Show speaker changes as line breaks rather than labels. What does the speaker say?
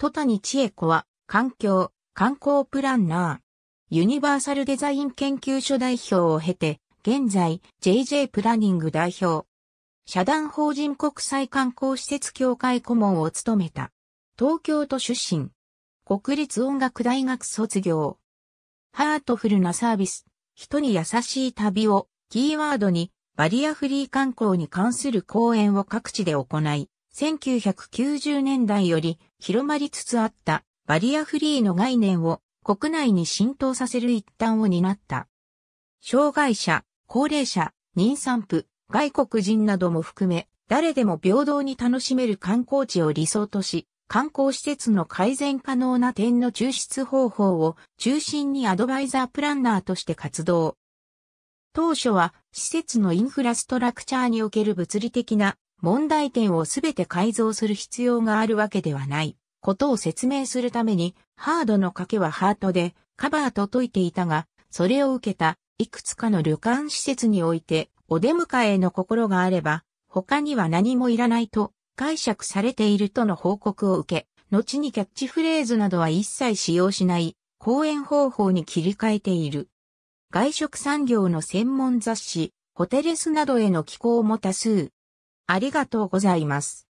戸
谷千恵子は、環境、観光プランナー、ユニバーサルデザイン研究所代表を経て、現在、JJ プランニング代表、社団法人国際観光施設協会顧問を務めた。東京都出身。国立音楽大学卒業。ハートフルなサービス。人に優しい旅をキーワードにバリアフリー観光に関する講演を各地で行い、1990年代より広まりつつあったバリアフリーの概念を国内に浸透させる一端を担った。障害者、高齢者、妊産婦、外国人なども含め、誰でも平等に楽しめる観光地を理想とし、観光施設の改善可能な点の抽出方法を中心にアドバイザープランナーとして活動。当初は施設のインフラストラクチャーにおける物理的な問題点をすべて改造する必要があるわけではない、ことを説明するために、ハードの賭けはハートで、カバーと解いていたが、それを受けた、いくつかの旅館施設において、お出迎えの心があれば、他には何もいらないと解釈されているとの報告を受け、後にキャッチフレーズなどは一切使用しない講演方法に切り替えている。外食産業の専門雑誌、ホテレスなどへの寄稿も多数
ありがとうございます。